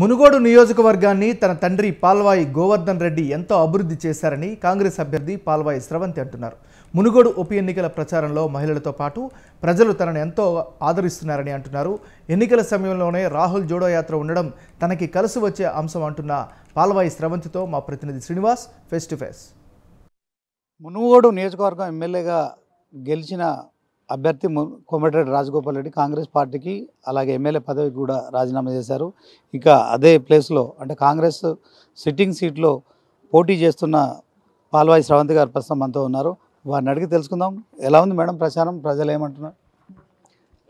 మునుగోడు నియోజకవర్గాన్ని తన తండ్రి పాల్వాయి గోవర్ధన్ రెడ్డి ఎంతో అభివృద్ధి చేశారని కాంగ్రెస్ అభ్యర్థి పాల్వాయి స్రవంతి అంటున్నారు మునుగోడు ఉప ఎన్నికల ప్రచారంలో మహిళలతో పాటు ప్రజలు తనను ఎంతో ఆదరిస్తున్నారని అంటున్నారు ఎన్నికల సమయంలోనే రాహుల్ జోడో యాత్ర ఉండడం తనకి కలిసి వచ్చే అంశం అంటున్న పాల్వాయి స్రవంతితో మా ప్రతినిధి Srinivas face to face Munugode నియోజకవర్గం ఎమ్మెల్యేగా గెలిచిన అభ్యర్థి కోమటిరెడ్డి రాజగోపాల్ రెడ్డి కాంగ్రెస్ పార్టీకి అలాగే ఎమ్మెల్యే పదవికి కూడా రాజీనామా చేశారు ఇంకా అదే ప్లేస్లో అంటే కాంగ్రెస్ సిట్టింగ్ సీట్లో పోటీ చేస్తున్న పాల్వాయి శ్రవంతి గారు ప్రస్తుతం మనతో ఉన్నారు వారిని అడిగి తెలుసుకుందాం ఎలా ఉంది మేడం ప్రచారం ప్రజలు ఏమంటున్నారు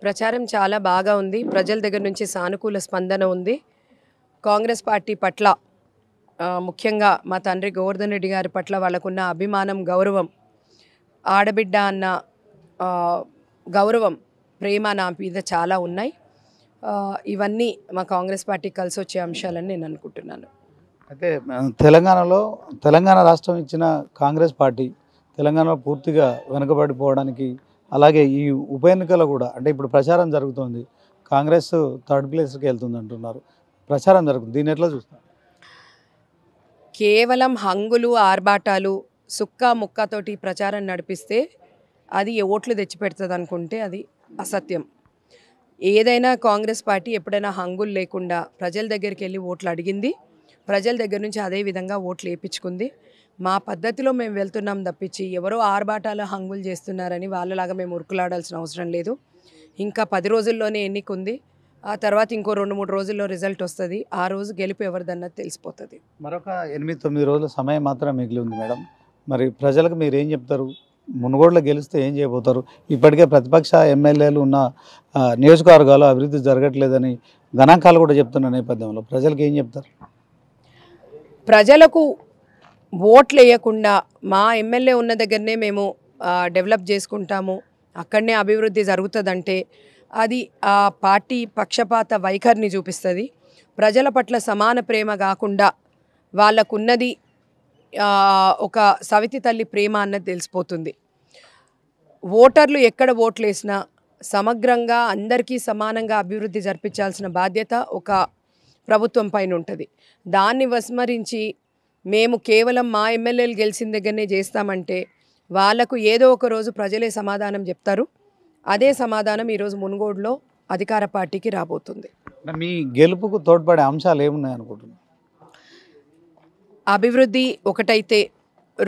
ప్రచారం చాలా బాగా ఉంది ప్రజల దగ్గర నుంచి సానుకూల స్పందన ఉంది కాంగ్రెస్ పార్టీ పట్ల ముఖ్యంగా మా తండ్రి గోవర్ధన్ రెడ్డి గారి పట్ల వాళ్ళకున్న అభిమానం గౌరవం ఆడబిడ్డ అన్న గౌరవం ప్రేమ నా మీద చాలా ఉన్నాయి ఇవన్నీ మా కాంగ్రెస్ పార్టీకి కలిసి వచ్చే అంశాలని నేను అనుకుంటున్నాను అయితే తెలంగాణలో తెలంగాణ రాష్ట్రం ఇచ్చిన కాంగ్రెస్ పార్టీ తెలంగాణలో పూర్తిగా వెనుకబడిపోవడానికి అలాగే ఈ ఉప ఎన్నికలో కూడా అంటే ఇప్పుడు ప్రచారం జరుగుతోంది కాంగ్రెస్ థర్డ్ ప్లేస్కి వెళ్తుంది అంటున్నారు ప్రచారం జరుగుతుంది దీన్ని ఎట్లా చూస్తాం కేవలం హంగులు ఆర్భాటాలు సుక్క ముక్కతోటి ప్రచారం నడిపిస్తే అది ఓట్లు తెచ్చిపెడుతుంది అనుకుంటే అది అసత్యం ఏదైనా కాంగ్రెస్ పార్టీ ఎప్పుడైనా హంగులు లేకుండా ప్రజల దగ్గరికి వెళ్ళి ఓట్లు అడిగింది ప్రజల దగ్గర నుంచి అదే విధంగా ఓట్లు వేయించుకుంది మా పద్ధతిలో మేము వెళ్తున్నాం తప్పించి ఎవరో ఆర్బాటాలు హంగులు చేస్తున్నారని వాళ్ళలాగా మేము ఉరుకులాడాల్సిన అవసరం లేదు ఇంకా పది రోజుల్లోనే ఎన్నిక ఉంది ఆ తర్వాత ఇంకో రెండు మూడు రోజుల్లో రిజల్ట్ వస్తుంది ఆ రోజు గెలుపు ఎవరిదన్నది తెలిసిపోతుంది మరొక ఎనిమిది తొమ్మిది రోజుల సమయం మాత్రం మిగిలి ఉంది మేడం మరి ప్రజలకు మీరు ఏం చెప్తారు మునుగోడులో గెలిస్తే ఏం చేయబోతారు ఇప్పటికే ప్రతిపక్ష ఎమ్మెల్యేలు ఉన్న నియోజకవర్గాలు అభివృద్ధి జరగట్లేదని గణాంకాలు కూడా చెప్తున్న నేపథ్యంలో ప్రజలకు ఏం చెప్తారు ప్రజలకు ఓట్లు వేయకుండా మా ఎమ్మెల్యే ఉన్న దగ్గరనే మేము డెవలప్ చేసుకుంటాము అక్కడనే అభివృద్ధి జరుగుతుందంటే అది ఆ పార్టీ పక్షపాత వైఖరిని చూపిస్తుంది ప్రజల పట్ల సమాన ప్రేమ కాకుండా వాళ్ళకున్నది ఒక సవితి తల్లి ప్రేమ అన్నది తెలిసిపోతుంది ఓటర్లు ఎక్కడ ఓట్లేసినా సమగ్రంగా అందరికీ సమానంగా అభివృద్ధి జరిపించాల్సిన బాధ్యత ఒక ప్రభుత్వం పైన ఉంటుంది దాన్ని విస్మరించి మేము కేవలం మా ఎమ్మెల్యేలు గెలిచిన దగ్గరనే చేస్తామంటే వాళ్లకు ఏదో ఒక రోజు ప్రజలే సమాధానం చెప్తారు అదే సమాధానం ఈరోజు మునుగోడులో అధికార పార్టీకి రాబోతుంది మీ గెలుపుకు తోడ్పడే అంశాలు ఏమున్నాయి అనుకుంటున్నాను అభివృద్ధి ఒకటైతే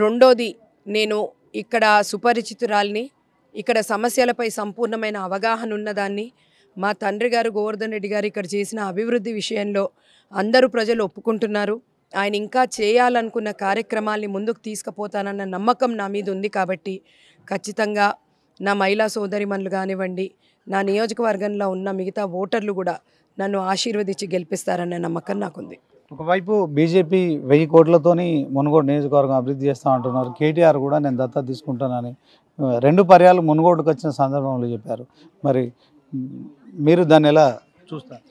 రెండోది నేను ఇక్కడ సుపరిచితురాల్ని ఇక్కడ సమస్యలపై సంపూర్ణమైన అవగాహన ఉన్నదాన్ని మా తండ్రి గారు గోవర్ధన్ రెడ్డి గారు ఇక్కడ చేసిన అభివృద్ధి విషయంలో అందరూ ప్రజలు ఒప్పుకుంటున్నారు ఆయన ఇంకా చేయాలనుకున్న కార్యక్రమాల్ని ముందుకు తీసుకుపోతానన్న నమ్మకం నా మీద ఉంది కాబట్టి ఖచ్చితంగా నా మహిళా మనులు కానివ్వండి నా నియోజకవర్గంలో ఉన్న మిగతా ఓటర్లు కూడా నన్ను ఆశీర్వదించి గెలిపిస్తారన్న నమ్మకం నాకుంది ఒకవైపు బీజేపీ వెయ్యి కోట్లతోని మునుగోడు నియోజకవర్గం అభివృద్ధి చేస్తా అంటున్నారు కేటీఆర్ కూడా నేను దత్తా తీసుకుంటానని రెండు పర్యాలు మునుగోడుకు వచ్చిన సందర్భంలో చెప్పారు మరి మీరు దాన్ని ఎలా చూస్తారు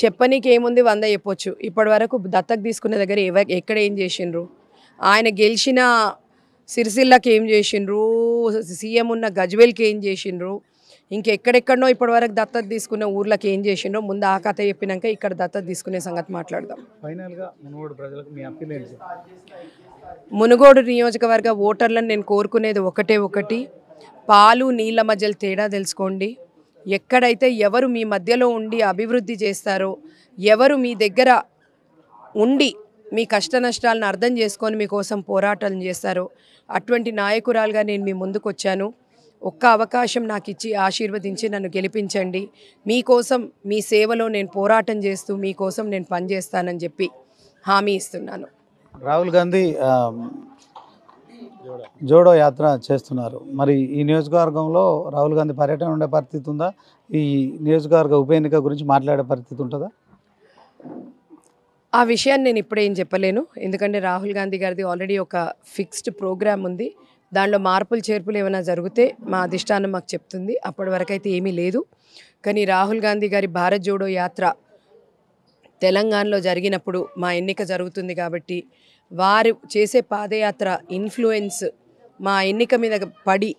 చెప్పనీకి ఏముంది వంద చెప్పొచ్చు ఇప్పటి వరకు దత్తకు తీసుకునే దగ్గర ఎక్కడ ఏం చేసిండ్రు ఆయన గెలిచిన సిరిసిల్లకి ఏం చేసిండ్రు సీఎం ఉన్న గజ్వేల్కి ఏం చేసిండ్రు ఇంకెక్కడెక్కడనో వరకు దత్తత తీసుకున్న ఊర్లకు ఏం చేసిండో ముందు ఆ కథ చెప్పినాక ఇక్కడ దత్తత తీసుకునే సంగతి మాట్లాడదాం మునుగోడు నియోజకవర్గ ఓటర్లను నేను కోరుకునేది ఒకటే ఒకటి పాలు నీళ్ళ మధ్యలు తేడా తెలుసుకోండి ఎక్కడైతే ఎవరు మీ మధ్యలో ఉండి అభివృద్ధి చేస్తారో ఎవరు మీ దగ్గర ఉండి మీ కష్ట నష్టాలను అర్థం చేసుకొని మీకోసం పోరాటాలు చేస్తారో అటువంటి నాయకురాలుగా నేను మీ ముందుకు వచ్చాను ఒక్క అవకాశం నాకు ఇచ్చి ఆశీర్వదించి నన్ను గెలిపించండి మీకోసం మీ సేవలో నేను పోరాటం చేస్తూ మీకోసం నేను పనిచేస్తానని చెప్పి హామీ ఇస్తున్నాను రాహుల్ గాంధీ జోడో యాత్ర చేస్తున్నారు మరి ఈ నియోజకవర్గంలో రాహుల్ గాంధీ పర్యటన ఉండే పరిస్థితి ఉందా ఈ నియోజకవర్గ ఉప ఎన్నిక గురించి మాట్లాడే పరిస్థితి ఉంటుందా ఆ విషయాన్ని నేను ఇప్పుడేం చెప్పలేను ఎందుకంటే రాహుల్ గాంధీ గారిది ఆల్రెడీ ఒక ఫిక్స్డ్ ప్రోగ్రామ్ ఉంది దానిలో మార్పులు చేర్పులు ఏమైనా జరిగితే మా అధిష్టానం మాకు చెప్తుంది అప్పటి వరకైతే ఏమీ లేదు కానీ రాహుల్ గాంధీ గారి భారత్ జోడో యాత్ర తెలంగాణలో జరిగినప్పుడు మా ఎన్నిక జరుగుతుంది కాబట్టి వారు చేసే పాదయాత్ర ఇన్ఫ్లుయెన్స్ మా ఎన్నిక మీద పడి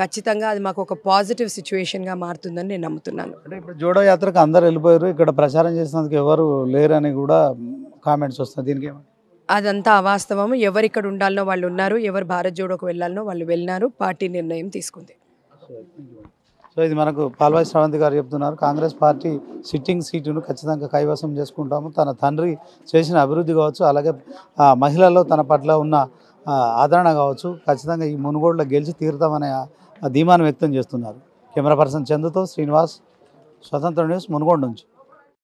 ఖచ్చితంగా అది మాకు ఒక పాజిటివ్ సిచ్యువేషన్గా మారుతుందని నేను నమ్ముతున్నాను అంటే ఇప్పుడు జోడో యాత్రకు అందరు వెళ్ళిపోయారు ఇక్కడ ప్రచారం చేసినందుకు ఎవరు లేరని కూడా కామెంట్స్ వస్తున్నాయి దీనికి అదంతా అవాస్తవము ఎవరిక్కడ ఉండాలనో వాళ్ళు ఉన్నారు ఎవరు భారత్ జోడోకు వెళ్ళాలనో వాళ్ళు వెళ్ళినారు పార్టీ నిర్ణయం తీసుకుంది సో ఇది మనకు పాల్వాయి శ్రవంతి గారు చెప్తున్నారు కాంగ్రెస్ పార్టీ సిట్టింగ్ సీటును ఖచ్చితంగా కైవసం చేసుకుంటాము తన తండ్రి చేసిన అభివృద్ధి కావచ్చు అలాగే మహిళల్లో తన పట్ల ఉన్న ఆదరణ కావచ్చు ఖచ్చితంగా ఈ మునుగోడులో గెలిచి తీరుతామనే ధీమాను వ్యక్తం చేస్తున్నారు కెమెరా పర్సన్ చందుతో శ్రీనివాస్ స్వతంత్ర న్యూస్ మునుగోడు నుంచి